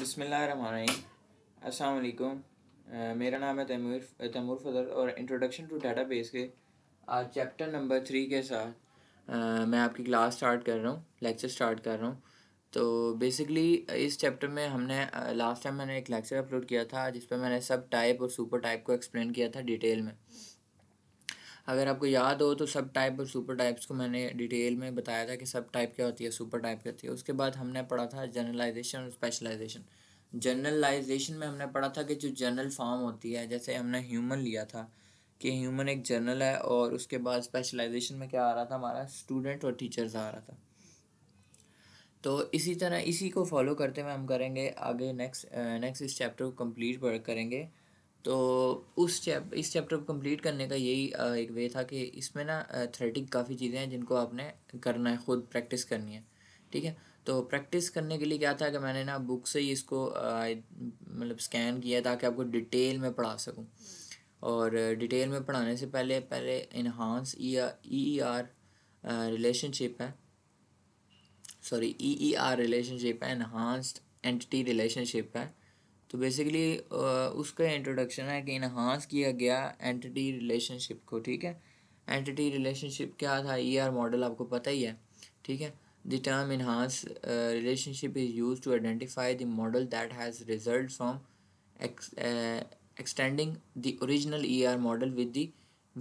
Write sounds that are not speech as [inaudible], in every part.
बसमीम् अल्लाम मेरा नाम है तैमूर तैमूर फजल और इंट्रोडक्शन टू डेटाबेस के आज चैप्टर नंबर थ्री के साथ आ, मैं आपकी क्लास स्टार्ट कर रहा हूँ लेक्चर स्टार्ट कर रहा हूँ तो बेसिकली इस चैप्टर में हमने लास्ट टाइम मैंने एक लेक्चर अपलोड किया था जिस पर मैंने सब टाइप और सुपर टाइप को एक्सप्लेन किया था डिटेल में अगर आपको याद हो तो सब टाइप और सुपर टाइप्स को मैंने डिटेल में बताया था कि सब टाइप क्या होती है सुपर टाइप क्या होती है उसके बाद हमने पढ़ा था जनरलाइजेशन और स्पेशलाइजेशन जनरलाइजेशन में हमने पढ़ा था कि जो जनरल फॉर्म होती है जैसे हमने ह्यूमन लिया था कि ह्यूमन एक जनरल है और उसके बाद स्पेशलाइजेशन में क्या आ रहा था हमारा स्टूडेंट और टीचर्स आ रहा था तो इसी तरह इसी को फॉलो करते हुए हम करेंगे आगे नेक्स्ट नेक्स्ट uh, इस चैप्टर को कंप्लीट करेंगे तो उस चैप इस चैप्टर को कंप्लीट करने का यही एक वे था कि इसमें ना थ्रेटिक काफ़ी चीज़ें हैं जिनको आपने करना है ख़ुद प्रैक्टिस करनी है ठीक है तो प्रैक्टिस करने के लिए क्या था कि मैंने ना बुक से ही इसको मतलब स्कैन किया ताकि आपको डिटेल में पढ़ा सकूँ और डिटेल में पढ़ाने से पहले पहले enhance E E R relationship है sorry E E R relationship है इन्हांस्ड एंटिटी रिलेशनशिप है तो बेसिकली uh, उसका इंट्रोडक्शन है कि इन्हांस किया गया एंटिटी रिलेशनशिप को ठीक है एंटिटी रिलेशनशिप क्या था ई आर मॉडल आपको पता ही है ठीक है the term enhance relationship is use to identify the model that has result from extending the original E R model with the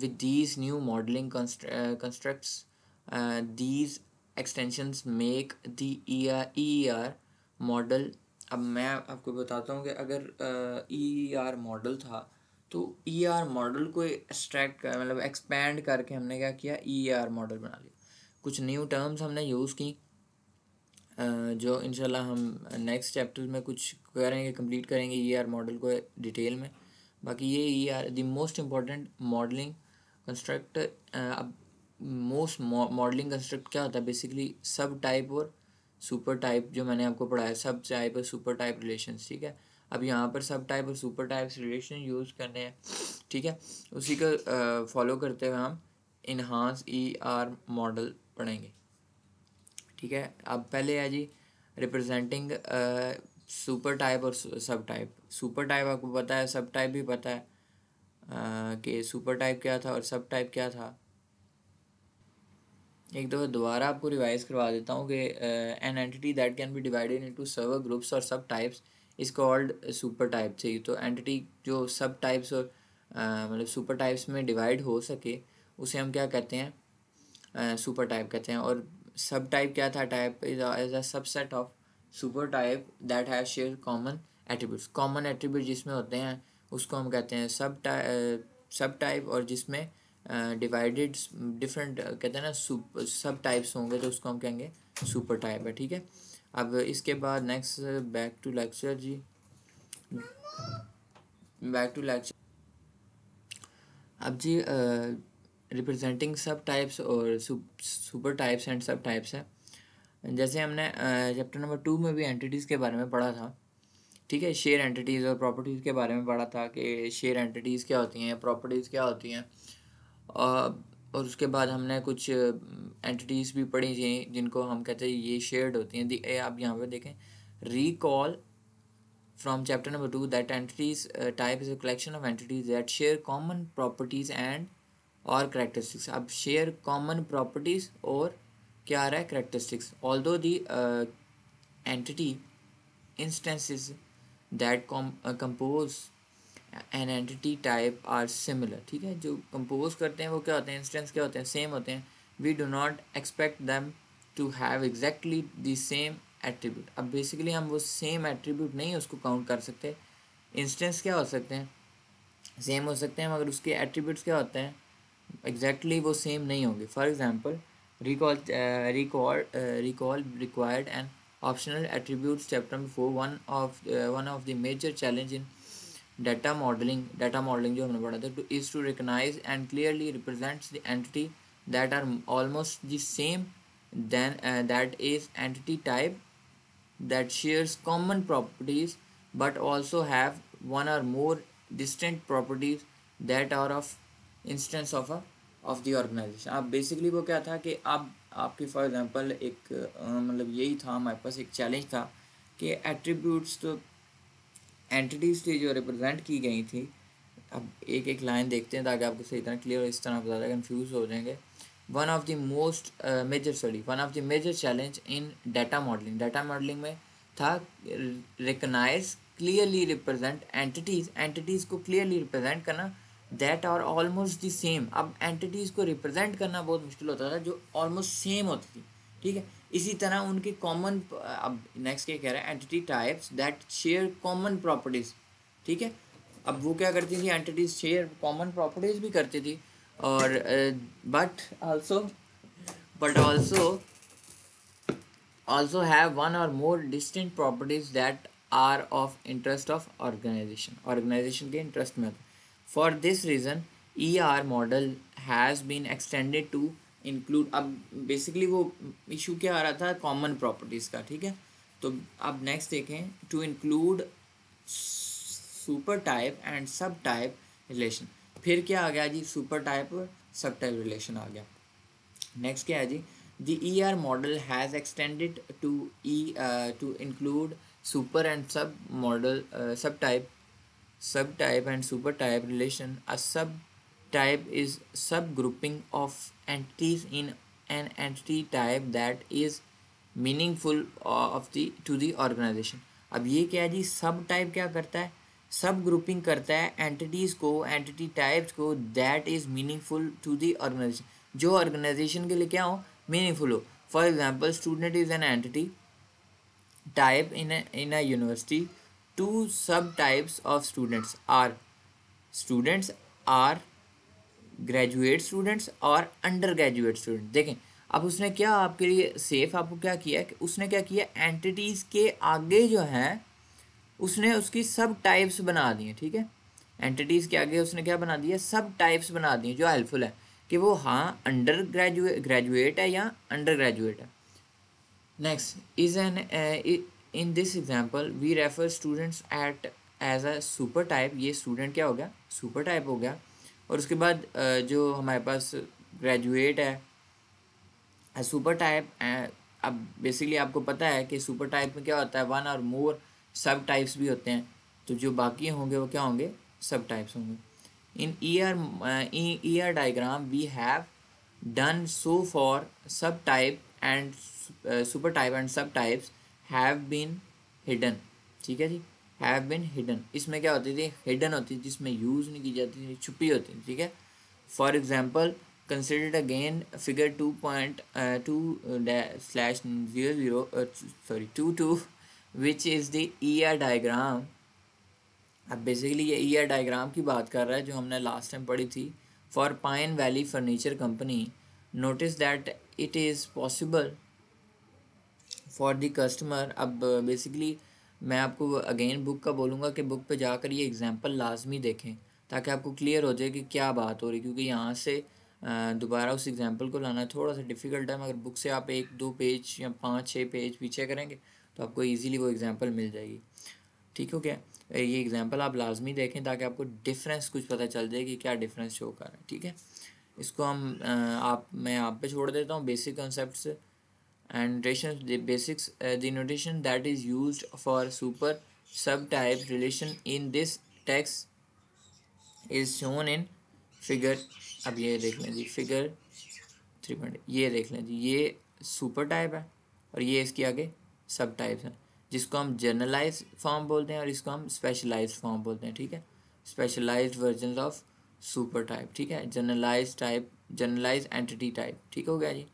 with these new modeling constructs these extensions make extensions E R ER, अब मैं आपको बताता हूँ कि अगर ई R model था तो E R model को एक्सट्रैक्ट कर मतलब एक्सपैंड करके हमने क्या किया ई आर मॉडल बना लिया कुछ न्यू टर्म्स हमने यूज़ की जो इनशाला हम नेक्स्ट चैप्टर में कुछ करेंगे कंप्लीट करेंगे ई आर मॉडल को डिटेल में बाकी ये E R the most important modeling construct अब मोस्ट मॉडलिंग कंस्ट्रक्ट क्या होता है बेसिकली सब टाइप और सुपर टाइप जो मैंने आपको पढ़ाया सब टाइप और सुपर टाइप रिलेशन ठीक है अब यहाँ पर सब टाइप और सुपर टाइप्स रिलेशन यूज़ करने हैं ठीक है उसी का फॉलो करते हुए हम इन्हांस ई आर मॉडल पढ़ेंगे ठीक है अब पहले है जी रिप्रेजेंटिंग सुपर टाइप और सब टाइप सुपर टाइप आपको पता है सब टाइप भी पता है कि सुपर टाइप क्या था और सब टाइप क्या था एक दफ़ा तो दोबारा आपको रिवाइज करवा देता हूँ कि an entity that can be divided into server groups और subtypes is called supertype चाहिए तो एंटिटी जो सब टाइप्स और मतलब सुपर टाइप्स में डिवाइड हो सके उसे हम क्या कहते हैं सुपर टाइप कहते हैं और सब टाइप क्या था type is as a subset of supertype that has share common attributes common attribute जिसमें होते हैं उसको हम कहते हैं सब टाइप सब टाइप और जिसमें डिवाइडेड डिफरेंट uh, कहते हैं ना सब टाइप्स होंगे तो उसको हम कहेंगे सुपर टाइप है ठीक है अब इसके बाद नेक्स्ट बैक टू लेक्चर जी बैक टू लेक्चर अब जी रिप्रेजेंटिंग सब टाइप्स और supertypes and subtypes है जैसे हमने चैप्टर नंबर टू में भी एंटिटीज़ के बारे में पढ़ा था ठीक है शेयर एंटिटीज़ और प्रॉपर्टीज़ के बारे में पढ़ा था कि शेयर एंटिटीज़ क्या होती हैं प्रॉपर्टीज़ क्या होती हैं और उसके बाद हमने कुछ एंटिटीज़ भी पढ़ी थी जिनको हम कहते हैं ये शेयर्ड होती हैं दी ए आप यहाँ पर देखें recall from chapter number two that entities type is a collection of entities that share common properties and और करेक्टरिस्टिक्स अब शेयर कॉमन प्रॉपर्टीज और क्या आ रहा है characteristics although the entity instances that com compose an entity type are similar ठीक है जो कंपोज करते हैं वो क्या होते हैं इंस्टेंस क्या होते हैं सेम होते हैं we do not expect them to have exactly the same attribute अब बेसिकली हम वो सेम एट्रीब्यूट नहीं उसको काउंट कर सकते इंस्टेंस क्या हो सकते हैं सेम हो सकते हैं मगर उसके एट्रीब्यूट्स क्या होते हैं एग्जैक्टली exactly वो सेम नहीं होंगे for example recall recall recall required and optional attribute chapter four one of one of the major challenge in data modeling data modeling जो हमने पढ़ा था to is to recognize and clearly represents the entity that are almost the same then uh, that is entity type that shares common properties but also have one or more distinct properties that are of instance of a of the organization आप basically वो क्या था कि आप आपके for example एक मतलब यही था हमारे पास एक चैलेंज था कि एट्रीब्यूट्स तो एंटिटीज़ थी जो रिप्रेजेंट की गई थी अब एक एक लाइन देखते हैं ताकि आपको सही तरह क्लियर इस तरह आप ज़्यादा कन्फ्यूज़ हो जाएंगे one of the most major sorry one of the major challenge in data modeling data modeling में था recognize clearly represent entities entities को क्लियरली रिप्रेजेंट करना that are almost the same अब एंटिटीज़ को रिप्रेजेंट करना बहुत मुश्किल होता था जो ऑलमोस्ट सेम होती थी ठीक है इसी तरह उनके कॉमन अब नेक्स्ट क्या कह रहा है entity types that share common properties ठीक है अब वो क्या करती थी एंटिटीज शेयर कॉमन प्रॉपर्टीज़ भी करती थी और but also but also also have one और more distinct properties that are of interest of organization organization के इंटरेस्ट में for this reason E R model has been extended to include अब basically वो issue क्या आ रहा था common properties का ठीक है तो अब नेक्स्ट देखें to include super type and सब टाइप रिलेशन फिर क्या आ गया जी सुपर टाइप सब टाइप रिलेशन आ गया नेक्स्ट क्या है जी E R model has extended to E to include super and sub model subtype सब subtype and supertype relation a sub type is subgrouping of entities in an entity type that is meaningful uh, of the to the organization अब ये क्या है जी सब subtype क्या करता है सब ग्रुपिंग करता है एंटिटीज़ को एंटिटी टाइप्स को that is meaningful to the organization जो ऑर्गेनाइजेशन के लिए क्या हो मीनिंगफुल हो for example student is an entity type in in a university two subtypes of students are students are graduate students और undergraduate student देखें अब उसने क्या आपके लिए सेफ आपको क्या किया कि उसने क्या किया एंटिटीज़ के आगे जो हैं उसने उसकी सब टाइप्स बना दी ठीक है एंटिटीज़ के आगे उसने क्या बना दिया सब टाइप्स बना दिए जो हेल्पफुल है कि वो हाँ अंडर ग्रेजुएट ग्रेजुएट है या अंडर ग्रेजुएट है next is an in this example we refer students at as a supertype ये स्टूडेंट क्या हो गया सुपर टाइप हो गया और उसके बाद जो हमारे पास ग्रेजुएट है सुपर टाइप अब बेसिकली आपको पता है कि सुपर टाइप में क्या होता है वन और मोर सब टाइप्स भी होते हैं तो जो बाकी होंगे वो क्या होंगे सब टाइप्स होंगे in ER ER diagram we have done so for subtype and super type and subtypes have been hidden ठीक है जी हैव बिन हिडन इसमें क्या होती थी हिडन होती थी जिसमें यूज़ नहीं की जाती थी छुपी होती थी ठीक है for example considered again figure two point two slash zero zero sorry two two which is the E R diagram अब बेसिकली ये ई आर डायग्राम की बात कर रहा है जो हमने लास्ट टाइम पढ़ी थी for Pine Valley Furniture Company notice that it is possible for the customer अब बेसिकली मैं आपको अगेन बुक का बोलूँगा कि बुक पे जाकर ये एग्ज़ाम्पल लाजमी देखें ताकि आपको क्लियर हो जाए कि क्या बात हो रही क्योंकि यहाँ से दोबारा उस एग्ज़ाम्पल को लाना थोड़ा सा डिफ़िकल्ट है मगर बुक से आप एक दो पेज या पाँच छः पेज पीछे करेंगे तो आपको ईजिली वो एग्ज़ाम्पल मिल जाएगी ठीक हो क्या ये एग्ज़ाम्पल आप लाजमी देखें ताकि आपको डिफरेंस कुछ पता चल जाए कि क्या डिफरेंस शो कर रहा है ठीक है इसको हम आप मैं आप पे छोड़ देता हूँ बेसिक कॉन्सेप्ट से and relation the basics uh, the notation that is used for super subtype relation in this text is shown in figure अब ये देख लें जी फिगर थ्री पॉइंट ये देख लें जी ये सुपर टाइप है और ये इसके आगे सब टाइप्स हैं जिसको हम जर्नलाइज फॉर्म बोलते हैं और इसको हम स्पेशलाइज फॉर्म बोलते हैं ठीक है specialize version of super type ठीक है generalize type generalize entity type ठीक हो गया जी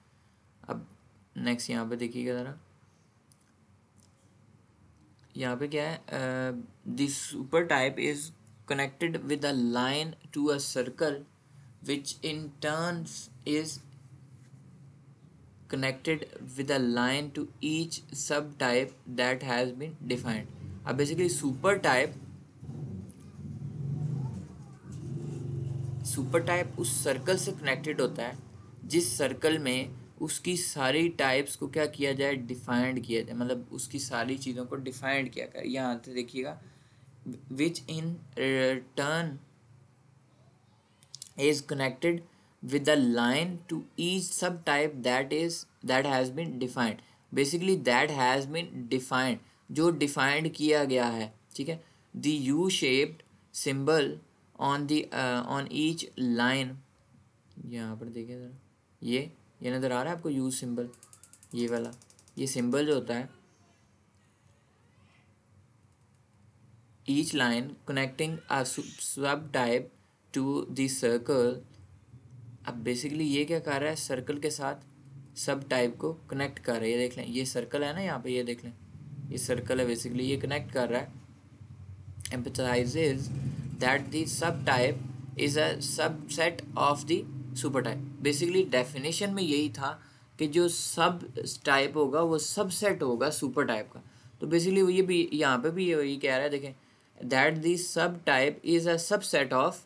अब नेक्स्ट यहाँ पे देखिएगा ज़रा यहाँ पे क्या है this supertype is connected with a line to a circle which in turns is with a line to each subtype that has been defined अब basically supertype supertype उस circle से connected होता है जिस circle में उसकी सारी types को क्या किया जाए डिफाइंड किया जाए मतलब उसकी सारी चीज़ों को डिफाइंड किया कर यहाँ से देखिएगा which in turn is connected with the line to each subtype that is that has been defined basically that has been defined जो डिफाइंड किया गया है ठीक है the U shaped symbol on the on each line यहाँ पर देखिए ये ये नज़र आ रहा है आपको यूज़ सिंबल ये वाला ये सिंबल जो होता है each line connecting subtype to circle circle अब बेसिकली ये क्या कर रहा है सर्कल के साथ सब टाइप को कनेक्ट कर रहा है ये देख लें ये सर्कल है ना यहाँ पे ये देख लें ये सर्कल है बेसिकली ये कनेक्ट कर रहा है एम्पथाइज दैट दब type is a subset of the supertype basically definition में यही था कि जो सब टाइप होगा वो सबसेट होगा सुपर टाइप का तो बेसिकली वो ये भी यहाँ पे भी ये कह रहा है देखें दैट दी सब type is a subset of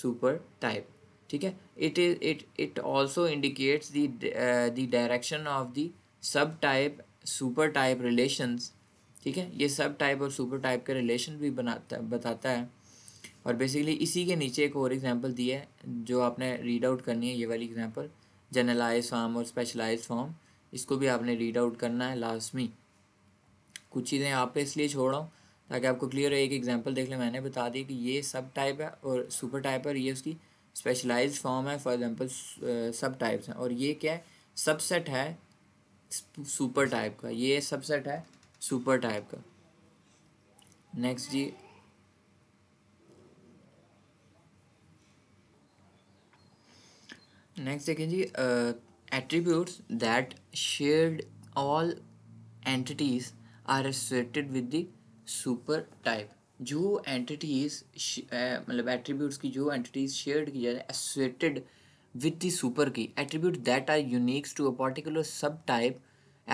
super type ठीक है it is it it also indicates the the direction of the सब टाइप सुपर टाइप रिलेशंस ठीक है ये सब टाइप और सुपर टाइप के रिलेशन भी बनाता बताता है और बेसिकली इसी के नीचे एक और एग्जांपल दी है जो आपने रीड आउट करनी है ये वाली एग्जांपल जनरलाइज फॉर्म और स्पेशलाइज फॉर्म इसको भी आपने रीड आउट करना है लाजमी कुछ चीज़ें यहाँ पे इसलिए छोड़ रहा हूँ ताकि आपको क्लियर हो एक एग्जांपल देख लें मैंने बता दी कि ये सब टाइप है और सुपर टाइप है और ये उसकी स्पेशलाइज फॉर्म है फॉर एग्ज़ाम्पल सब टाइप्स हैं और ये क्या है सबसेट है सुपर टाइप का ये सबसेट है सुपर टाइप का नेक्स्ट जी नेक्स्ट देखें जी attributes that shared all entities are associated with the super supertype जो एंटिटीज़ मतलब एट्रीब्यूट्स की जो एंटिटीज़ शेयर्ड की जाए एसोसिएटेड विद द सुपर की attribute that are uniques to a particular subtype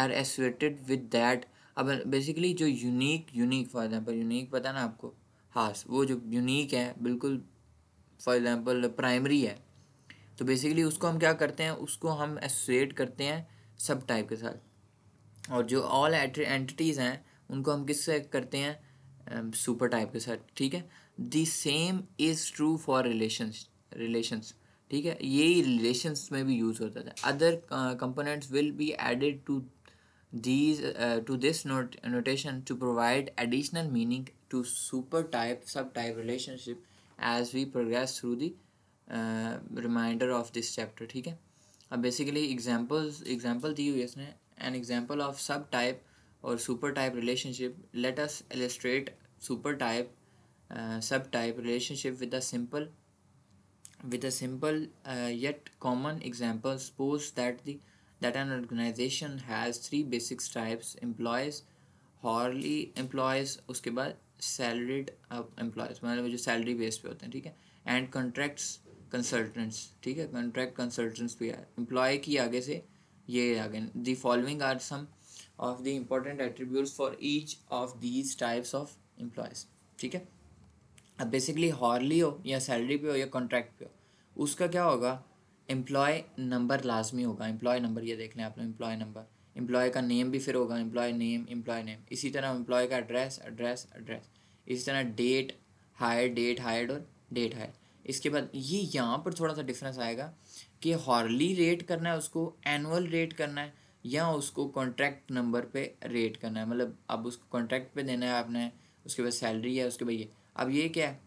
are associated with that अब basically जो unique unique for example unique पता ना आपको हाँ वो जो यूनिक है बिल्कुल फॉर एग्जाम्पल प्राइमरी है तो बेसिकली उसको हम क्या करते हैं उसको हम एसोसिएट करते हैं सब टाइप के साथ और जो ऑल एंटिटीज़ हैं उनको हम किससे करते हैं सुपर टाइप के साथ ठीक है the same is true for relations relations ठीक है यही रिलेशंस में भी यूज़ होता था other components will be added to these to this notation to provide additional meaning to super type सब type relationship as we progress through through reminder of this chapter ठीक है अब बेसिकली एग्जाम्पल एग्जाम्पल दी हुई है इसने an example of sub type और super type relationship let us illustrate super type सब type relationship with a simple with a simple yet common example suppose that the that an organisation has three basics types employees hourly employees उसके बाद salaried employees uh, मतलब जो salary base पे होते हैं ठीक है एंड कॉन्ट्रैक्ट्स कंसल्टेंट्स ठीक है कॉन्ट्रैक्ट कंसल्टेंट्स भी एम्प्लॉय की आगे से ये आगे the following are some of the important attribute for each of these types of employees ठीक है अब बेसिकली हॉर्ली हो या सैलरी पे हो या कॉन्ट्रैक्ट पे हो उसका क्या होगा एम्प्लॉय नंबर लाजमी होगा एम्प्लॉय नंबर ये देख लें आप लोग एम्प्लॉय नंबर एम्प्लॉय का नेम भी फिर होगा एम्प्लॉय नेम एम्प्लॉय नेम इसी तरह एम्प्लॉय का एड्रेस एड्रेस एड्रेस इसी तरह डेट हायर डेट हायर्ड और डेट हायर इसके बाद ये यहाँ पर थोड़ा सा डिफरेंस आएगा कि हॉर्ली रेट करना है उसको एनुअल रेट करना है या उसको कॉन्ट्रैक्ट नंबर पे रेट करना है मतलब अब उसको कॉन्ट्रैक्ट पे देना है आपने उसके बाद सैलरी है उसके बाद ये अब ये क्या है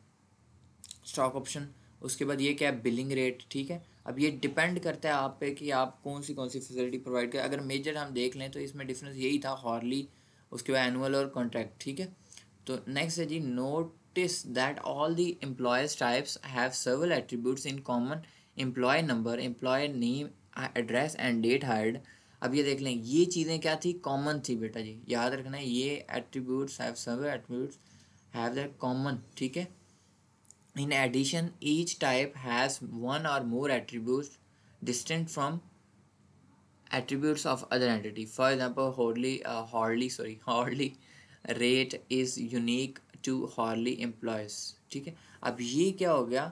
स्टॉक ऑप्शन उसके बाद ये क्या है बिलिंग रेट ठीक है अब ये डिपेंड करता है आप पे कि आप कौन सी कौन सी फैसिलिटी प्रोवाइड करें अगर मेजर हम देख लें तो इसमें डिफरेंस यही था हॉर्ली उसके बाद एनुअल और कॉन्ट्रैक्ट ठीक है तो नेक्स्ट है जी note notice that all the employers types have several attributes in common employee number employee name uh, address, and date hired. अब ये देख लें ये चीज़ें क्या थी कॉमन थी बेटा जी याद रखना है ये attributes have several attributes have that common ठीक है in addition each type has one और more attributes distinct from attributes of other entity for example hardly uh, sorry hardly [laughs] rate is unique to hourly employees ठीक है अब ये क्या हो गया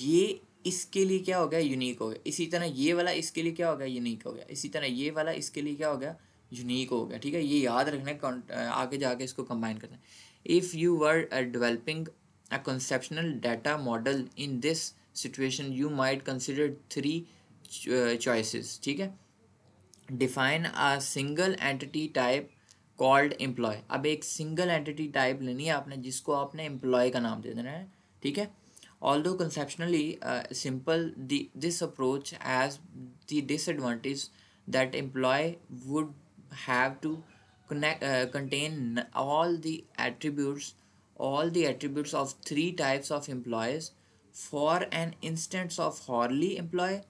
ये इसके लिए क्या हो गया यूनिक हो गया इसी तरह ये वाला इसके लिए क्या हो गया यूनिक हो गया इसी तरह ये वाला इसके लिए क्या हो गया यूनिक हो गया ठीक है ये याद रखना आगे जाके इसको कंबाइन करना है if you were developing a conceptual data model in this situation you might consider three choices ठीक है define a single entity type called employee अब एक सिंगल एंटिटी टाइप लेनी है आपने जिसको आपने एम्प्लॉय का नाम दे देना है ठीक है although conceptually simple this approach has the disadvantage that employee would have to contain all the attributes all the attributes of three types of employees for an instances of hourly employee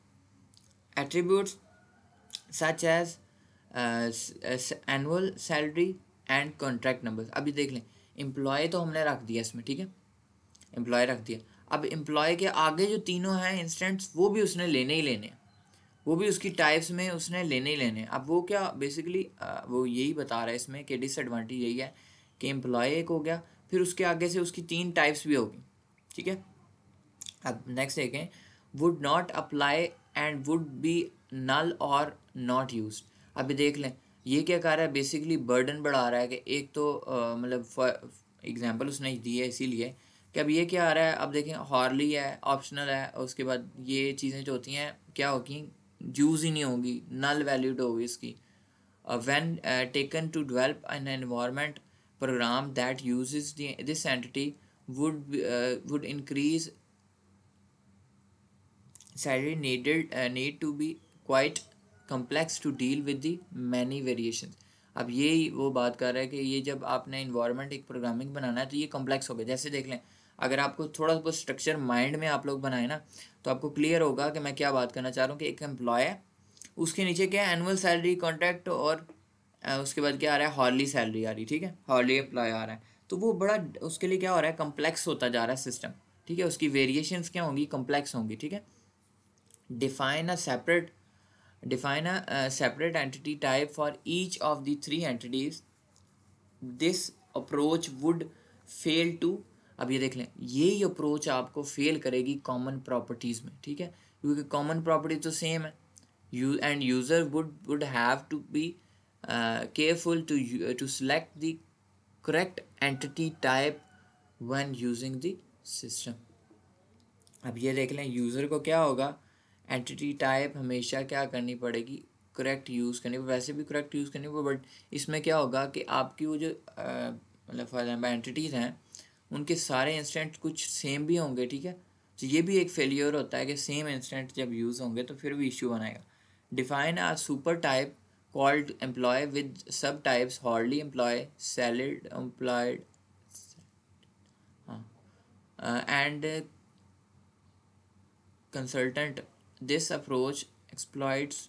attributes such as annual salary and contract number अभी देख लें employ तो हमने रख दिया इसमें ठीक है एम्प्लॉय रख दिया अब एम्प्लॉय के आगे जो तीनों हैं इंस्टेंट्स वो भी उसने लेने ही लेने वो भी उसकी टाइप्स में उसने लेने ही लेने अब वो क्या बेसिकली वो यही बता रहा है इसमें कि डिसएडवांटेज यही है कि एम्प्लॉय एक हो गया फिर उसके आगे से उसकी तीन टाइप्स भी होगी ठीक है अब नेक्स्ट देखें would not apply and would be null or not use अभी देख लें ये क्या कर रहा है बेसिकली बर्डन बढ़ा रहा है कि एक तो मतलब एग्जाम्पल उसने दी है इसीलिए कि अब ये क्या आ रहा है अब देखें हॉर्ली है ऑप्शनल है और उसके बाद ये चीज़ें जो होती हैं क्या होगी यूज़ ही नहीं होगी नल वैल्यूड तो होगी इसकी when taken to develop an environment program that use this entity would would increase salary needed need to be quite complex to deal with the many variation अब यही वो बात कर रहा है कि ये जब आपने इन्वायरमेंट एक प्रोग्रामिंग बनाना है तो ये कम्प्लेक्स हो गया जैसे देख लें अगर आपको थोड़ा बहुत स्ट्रक्चर माइंड में आप लोग बनाए ना तो आपको क्लियर होगा कि मैं क्या बात करना चाह रहा हूँ कि एक एम्प्लॉय है उसके नीचे क्या है एनुअल सैलरी कॉन्ट्रैक्ट और उसके बाद क्या आ रहा है हॉर्ली सैलरी आ रही ठीक है हॉर्ली एम्प्लॉय आ रहा है तो वो बड़ा उसके लिए क्या हो रहा है कम्प्लेक्स होता जा रहा है सिस्टम ठीक है उसकी वेरिएशंस क्या होंगी कम्प्लेक्स होंगी ठीक है define a separate define a, a, separate entity type for each of the three entities this approach would fail to अब ये देख लें यही अप्रोच आपको फेल करेगी कॉमन प्रॉपर्टीज़ में ठीक है क्योंकि कॉमन प्रॉपर्टी तो सेम है you and user would would have to be careful to to select the correct entity type when using the system अब ये देख लें यूज़र को क्या होगा एंटिटी टाइप हमेशा क्या करनी पड़ेगी करेक्ट यूज़ करनी वैसे भी करेक्ट यूज़ करनी बट इसमें क्या होगा कि आपकी वो जो मतलब फॉर एग्जाम्पल एंटिटीज़ हैं उनके सारे इंस्टेंट कुछ सेम भी होंगे ठीक है तो ये भी एक फेलियर होता है कि सेम इंस्टेंट जब यूज़ होंगे तो फिर भी इशू बनाएगा define a super type called employee with sub types हॉर्डली employee employed employed and consultant This approach exploits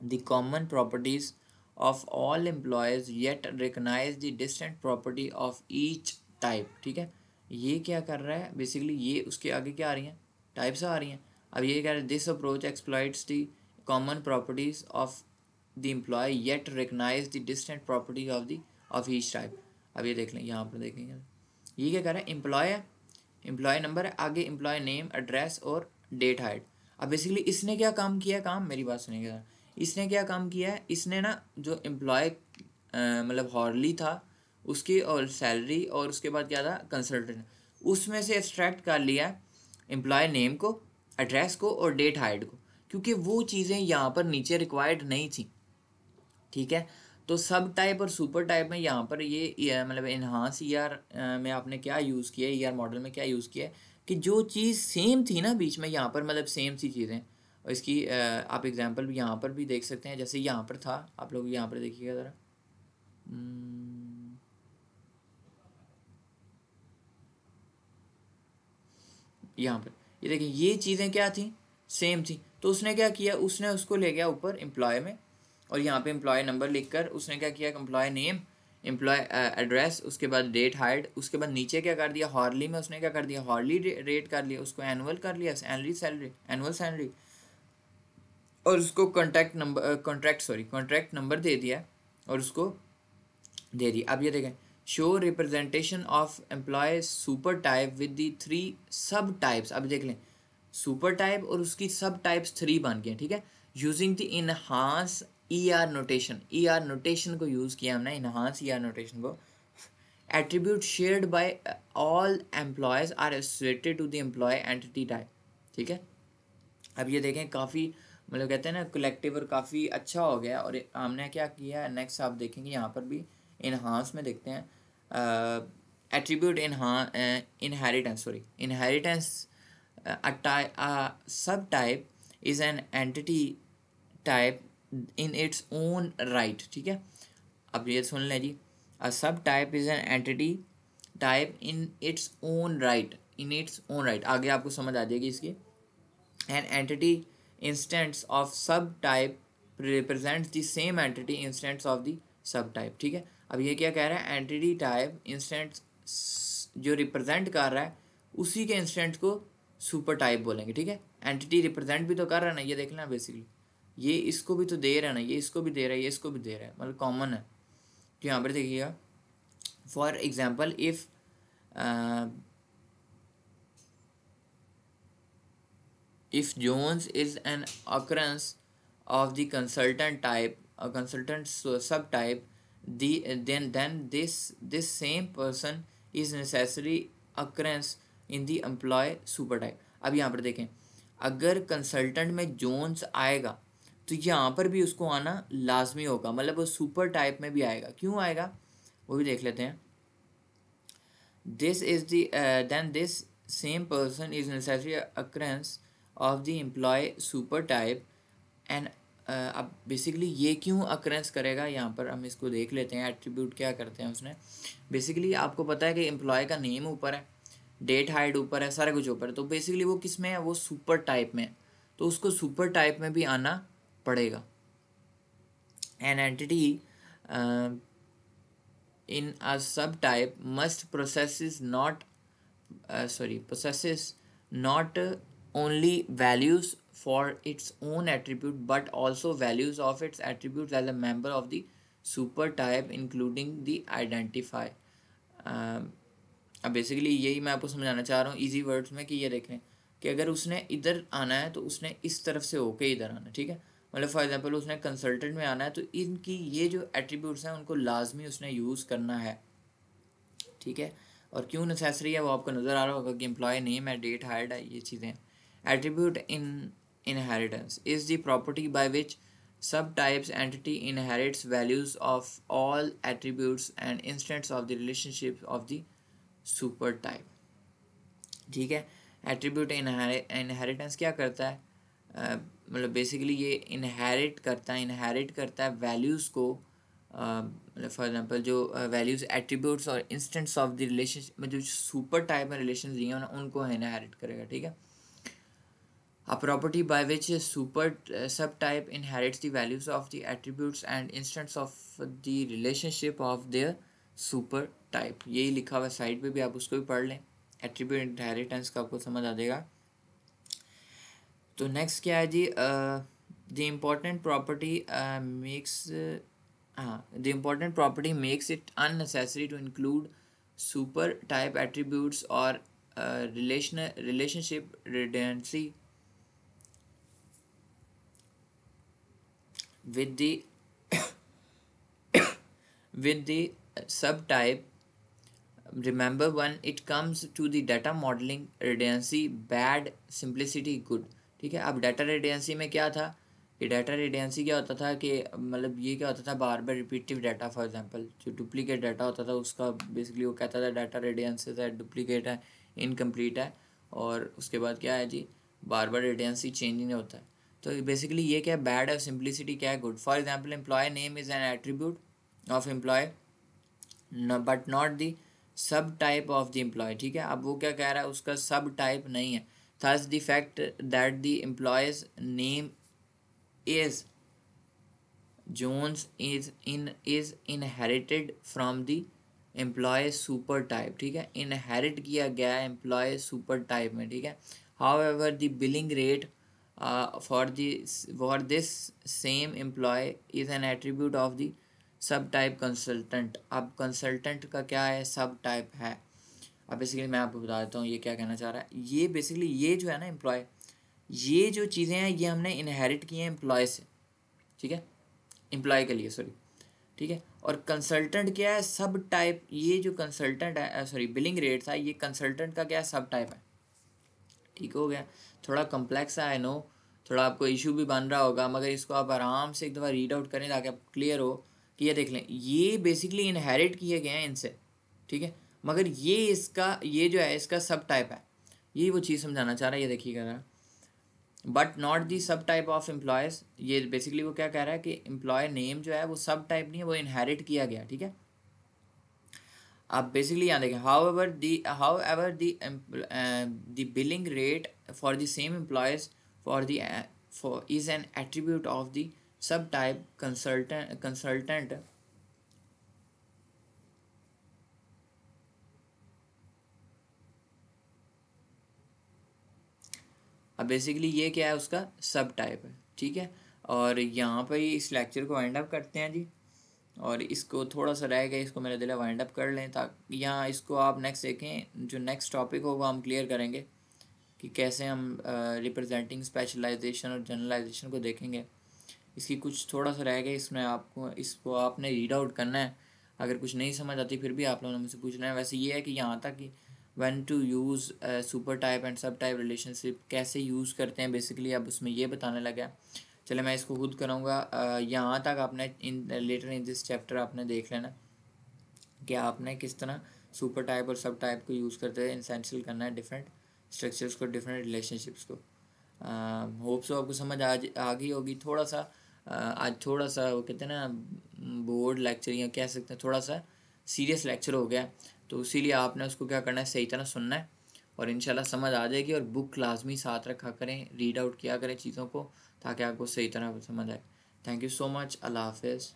the common properties of all employees yet recognize the distinct property of each type ठीक है ये क्या कर रहा है basically ये उसके आगे क्या आ रही हैं टाइप्स आ रही हैं अब ये कह रहे this approach exploits the common properties of the employee yet recognize the distinct property of the of each type अब ये देख लें यहाँ पर देखेंगे ये क्या कह रहे हैं एम्प्लॉय है एम्प्लॉय नंबर है आगे एम्प्लॉय नेम एड्रेस और डेट हाइट अब बेसिकली इसने क्या काम किया काम मेरी बात सुनिए इसने क्या काम किया है इसने ना जो एम्प्लॉय मतलब हॉर्ली था उसकी और सैलरी और उसके बाद क्या था कंसल्टेंट उसमें से एक्सट्रैक्ट कर लिया एम्प्लॉय नेम को एड्रेस को और डेट हाइट को क्योंकि वो चीज़ें यहाँ पर नीचे रिक्वायर्ड नहीं थी ठीक है तो सब टाइप और सुपर टाइप में यहाँ पर ये मतलब इन्हांस ई आर में आपने क्या यूज़ किया ई आर मॉडल में क्या यूज़ किया कि जो चीज़ सेम थी ना बीच में यहाँ पर मतलब सेम सी चीज़ें और इसकी आप एग्ज़ाम्पल भी यहाँ पर भी देख सकते हैं जैसे यहाँ पर था आप लोग यहाँ पर देखिएगा ज़रा हम्म। यहाँ पर ये देखिए ये चीज़ें क्या थी सेम थी तो उसने क्या किया उसने उसको ले गया ऊपर एम्प्लॉय में और यहाँ पे एम्प्लॉय नंबर लिखकर उसने क्या किया employee name employee address uh, उसके बाद डेट हाइड उसके बाद नीचे क्या कर दिया हॉर्ली में उसने क्या कर दिया हॉर्ली रेट कर लिया उसको एनुअल कर लिया एनली सैलरी एनुअल सैलरी और उसको contact number contract sorry contract number दे दिया और उसको दे दिया अब ये देखें show representation of employee super type with the three sub types अब देख लें सुपर टाइप और उसकी सब टाइप्स थ्री बन गए ठीक है using the enhanced E R notation E R notation को यूज़ किया हमने इनहांस ई आर नोटेशन को attribute shared by all employees are associated to the employee entity type ठीक है अब ये देखें काफ़ी मतलब कहते हैं ना कलेक्टिव और काफ़ी अच्छा हो गया और हमने क्या किया है नेक्स्ट आप देखेंगे यहाँ पर भी इनहांस में देखते हैं एट्रीब्यूट इनहा inheritance sorry inheritance sub type is an entity type in its own right ठीक है अब ये सुन लें जी a sub type is an entity type in its own right in its own right आगे आपको समझ आ जाएगी इसकी an entity instances of sub type represents the same entity instances of the sub type ठीक है अब ये क्या कह रहा है एंटिटी टाइप इंस्टेंट्स जो रिप्रेजेंट कर रहा है उसी के इंस्टेंट को सुपर टाइप बोलेंगे ठीक है एंटिटी रिप्रेजेंट भी तो कर रहा है ना ये देख लें बेसिकली ये इसको भी तो दे रहा है ना ये इसको भी दे रहा है ये इसको भी दे रहा है मतलब कॉमन है तो यहाँ पर देखिएगा for example if if Jones is an occurrence of the consultant type consultant sub type than then this this same person is necessary occurrence in the employee super type अब यहाँ पर देखें अगर कंसल्टेंट में जोन्स आएगा तो यहाँ पर भी उसको आना लाजमी होगा मतलब वो सुपर टाइप में भी आएगा क्यों आएगा वो भी देख लेते हैं this is than this same person is necessary occurrence of the employee super type and अब बेसिकली ये क्यों अक्रेंस करेगा यहाँ पर हम इसको देख लेते हैं एट्रीब्यूट क्या करते हैं उसने बेसिकली आपको पता है कि एम्प्लॉय का नेम ऊपर है डेट हाइट ऊपर है सारा कुछ ऊपर है तो बेसिकली वो किस में है वो सुपर टाइप में है तो उसको सुपर टाइप में भी आना पड़ेगा an entity in a sub type must process not sorry process not only values for its own attribute but also values of its attribute as a member of the super type including the identify अब basically यही मैं आपको समझाना चाह रहा हूँ easy words में कि ये देखें कि अगर उसने इधर आना है तो उसने इस तरफ से होके इधर आना ठीक है मतलब फॉर एग्ज़ाम्पल उसने कंसल्टेंट में आना है तो इनकी ये जो एट्रीब्यूट्स हैं उनको लाजमी उसने यूज़ करना है ठीक है और क्यों नेसेसरी है वो आपको नज़र आ रहा होगा कि एम्प्लॉय नेम है डेट हायर्ड है ये चीज़ें attribute in inheritance is the property by which sub types entity inherits values of all attributes and instances of the relationship of the super type ठीक है एट्रीब्यूट इनहेरिटेंस क्या करता है uh, मतलब बेसिकली ये इनहेरिट करता है इनहेरिट करता है वैल्यूज़ को मतलब फॉर एग्जांपल जो वैल्यूज़ एट्रीब्यूट्स और इंस्टेंट्स ऑफ द रिलेशनशिप मतलब जो सुपर टाइप में रिलेशन दिए हैं उनको इनहेरिट करेगा ठीक है a property by which super sub type inherits the values of the attributes and instances of the relationship of their super type यही लिखा हुआ साइड पे भी आप उसको भी पढ़ लें एट्रीब्यूट इनहेरिटेंस का आपको समझ आ जाएगा तो नेक्स्ट क्या है जी द इम्पॉर्टेंट प्रॉपर्टी मेक्स हाँ the important property makes it unnecessary to include super type attributes और relation relationship redundancy with the with the sub type remember when it comes to the data modelling redundancy bad simplicity good ठीक है अब data रेडियंसी में क्या था कि data रेडेंसी क्या होता था कि मतलब ये क्या होता था बार बार रिपीटिव डाटा फॉर एग्जांपल जो डुप्लीकेट डाटा होता था उसका बेसिकली वो कहता था डाटा रेडेंसी है डुप्लीकेट है इनकम्प्लीट है और उसके बाद क्या है जी बार बार रेडियंसी चेंज नहीं होता है तो बेसिकली ये क्या बैड है सिम्पलिसिटी क्या है good for example employee name is an attribute of employee but not the सब टाइप ऑफ द एम्प्लॉय ठीक है अब वो क्या कह रहा है उसका सब टाइप नहीं है Thus, the fact that the employee's name is Jones is in is inherited from the employee super type ठीक है इनहेरिट किया गया है एम्प्लॉय सुपर टाइप में ठीक है however the billing rate for the for this same employee is an attribute of the sub type consultant अब consultant का क्या है सब टाइप है अब बेसिकली मैं आपको बता देता हूँ ये क्या कहना चाह रहा है ये बेसिकली ये जो है ना एम्प्लॉय ये जो चीज़ें हैं ये हमने इनहेरिट की हैं एम्प्लॉय से ठीक है एम्प्लॉय के लिए सॉरी ठीक है और कंसल्टेंट क्या है सब टाइप ये जो कंसल्टेंट है सॉरी बिलिंग रेट था ये कंसल्टेंट का क्या है सब टाइप है ठीक हो गया थोड़ा कम्प्लेक्स है आई नो थोड़ा आपको इशू भी बन रहा होगा मगर इसको आप आराम से एक दफ़ा रीड आउट करें ताकि आप क्लियर हो कि ये देख लें ये बेसिकली इनहेरिट किए गए हैं इनसे ठीक है मगर ये इसका ये जो है इसका सब टाइप है यही वो चीज़ समझाना चाह रहा है ये देखिएगा बट नॉट दी सब टाइप ऑफ एम्प्लॉयज़ ये बेसिकली वो क्या कह रहा है कि एम्प्लॉय नेम जो है वो सब टाइप नहीं है वो इनहेरिट किया गया ठीक है आप बेसिकली यहाँ देखें however the however the billing rate for the same employees for the for is an attribute of the sub type consultant consultant अब बेसिकली ये क्या है उसका सब टाइप है ठीक है और यहाँ पर ही इस लेक्चर को वाइंड अप करते हैं जी और इसको थोड़ा सा रहेगा इसको मेरा दिला वाइंड अप कर लें ताकि यहाँ इसको आप नेक्स्ट देखें जो नेक्स्ट टॉपिक होगा हम क्लियर करेंगे कि कैसे हम रिप्रेजेंटिंग स्पेशलाइजेशन और जनरलाइजेशन को देखेंगे इसकी कुछ थोड़ा सा रहेगा इसमें आपको इसको आपने रीड आउट करना है अगर कुछ नहीं समझ आती फिर भी आप लोगों ने मुझसे पूछना है वैसे ये है कि यहाँ तक कि when to use super type and सब टाइप रिलेशनशिप कैसे यूज़ करते हैं बेसिकली अब उसमें ये बताने लगा चले मैं इसको खुद कराऊंगा यहाँ तक आपने in later in this chapter आपने देख लेना कि आपने किस तरह सुपर टाइप और सब टाइप को यूज़ करते हैं इंसेंशल करना है डिफरेंट स्ट्रक्चर्स को डिफरेंट रिलेशनशिप्स को होप सो आपको समझ आ आ गई होगी थोड़ा सा uh, आज थोड़ा सा वो कहते हैं ना बोर्ड लेक्चर या कह सकते हैं थोड़ा सा सीरियस लेक्चर हो गया तो इसीलिए आपने उसको क्या करना है सही तरह सुनना है और शाला समझ आ जाएगी और बुक लाजमी साथ रखा करें रीड आउट किया करें चीज़ों को ताकि आपको सही तरह समझ आए थैंक यू सो मच अल्लाह हाफिज़